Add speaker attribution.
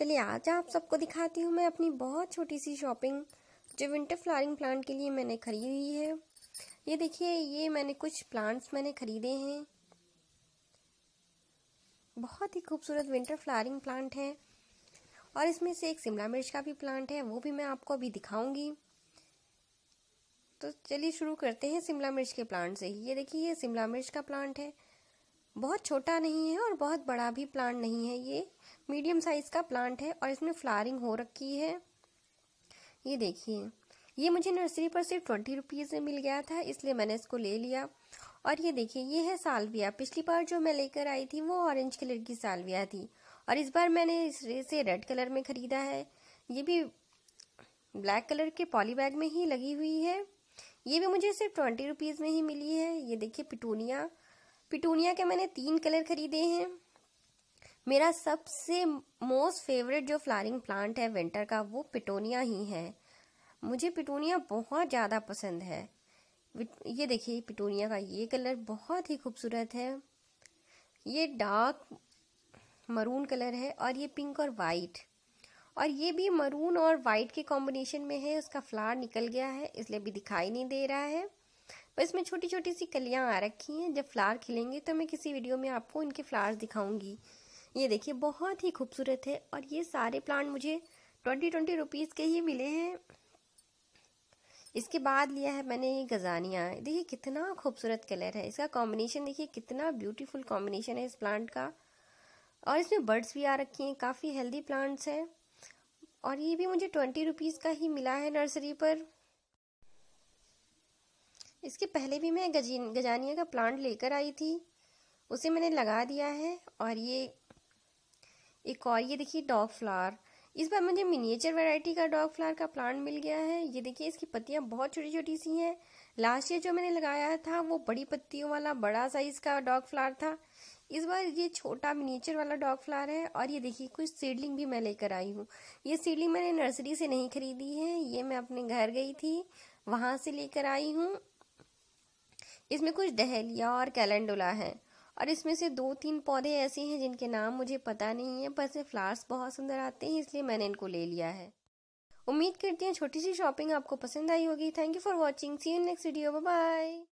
Speaker 1: चलिए आज आप सबको दिखाती हूँ मैं अपनी बहुत छोटी सी शॉपिंग जो विंटर फ्लावरिंग प्लांट के लिए मैंने खरीदी है ये देखिए ये मैंने कुछ प्लांट्स मैंने खरीदे हैं बहुत ही खूबसूरत विंटर फ्लावरिंग प्लांट है और इसमें से एक शिमला मिर्च का भी प्लांट है वो भी मैं आपको अभी दिखाऊंगी तो चलिए शुरू करते हैं शिमला मिर्च के प्लांट से ये देखिए ये शिमला मिर्च का प्लांट है बहुत छोटा नहीं है और बहुत बड़ा भी प्लांट नहीं है ये मीडियम साइज का प्लांट है और इसमें फ्लावरिंग हो रखी है ये देखिए ये मुझे नर्सरी पर सिर्फ ट्वेंटी रुपीज़ में मिल गया था इसलिए मैंने इसको ले लिया और ये देखिए ये है सालविया पिछली बार जो मैं लेकर आई थी वो ऑरेंज कलर की सालविया थी और इस बार मैंने इसे रेड कलर में ख़रीदा है ये भी ब्लैक कलर के पॉली बैग में ही लगी हुई है ये भी मुझे सिर्फ ट्वेंटी रुपीज़ में ही मिली है ये देखिए पिटूनिया पिटूनिया के मैंने तीन कलर खरीदे हैं मेरा सबसे मोस्ट फेवरेट जो फ्लावरिंग प्लांट है विंटर का वो पिटोनिया ही है मुझे पिटोनिया बहुत ज़्यादा पसंद है ये देखिए पिटोनिया का ये कलर बहुत ही खूबसूरत है ये डार्क मरून कलर है और ये पिंक और वाइट और ये भी मरून और वाइट के कॉम्बिनेशन में है उसका फ्लावर निकल गया है इसलिए भी दिखाई नहीं दे रहा है पर इसमें छोटी छोटी सी कलियाँ आ रखी हैं जब फ्लावर खिलेंगे तो मैं किसी वीडियो में आपको इनके फ्लावर्स दिखाऊंगी ये देखिए बहुत ही खूबसूरत है और ये सारे प्लांट मुझे ट्वेंटी ट्वेंटी रुपीज़ के ही मिले हैं इसके बाद लिया है मैंने ये गजानिया देखिए कितना खूबसूरत कलर है इसका कॉम्बिनेशन देखिए कितना ब्यूटीफुल कॉम्बिनेशन है इस प्लांट का और इसमें बर्ड्स भी आ रखी हैं काफ़ी हेल्दी प्लांट्स हैं और ये भी मुझे ट्वेंटी रुपीज़ का ही मिला है नर्सरी पर इसके पहले भी मैं गजानिया का प्लांट लेकर आई थी उसे मैंने लगा दिया है और ये एक और ये देखिए डॉग फ्लावर इस बार मुझे मिनिएचर वैरायटी का डॉग फ्लावर का प्लांट मिल गया है ये देखिए इसकी पत्तियां बहुत छोटी छोटी सी हैं लास्ट ईयर जो मैंने लगाया था वो बड़ी पत्तियों वाला बड़ा साइज का डॉग फ्लावर था इस बार ये छोटा मिनिएचर वाला डॉग फ्लावर है और ये देखिए कुछ सीडलिंग भी मैं लेकर आई हूँ ये सीडलिंग मैंने नर्सरी से नहीं खरीदी है ये मैं अपने घर गई थी वहाँ से लेकर आई हूँ इसमें कुछ डहलिया और कैलेंडुला है और इसमें से दो तीन पौधे ऐसे हैं जिनके नाम मुझे पता नहीं है पर से फ्लावर्स बहुत सुंदर आते हैं इसलिए मैंने इनको ले लिया है उम्मीद करती हैं छोटी सी शॉपिंग आपको पसंद आई होगी thank you for watching see you next video bye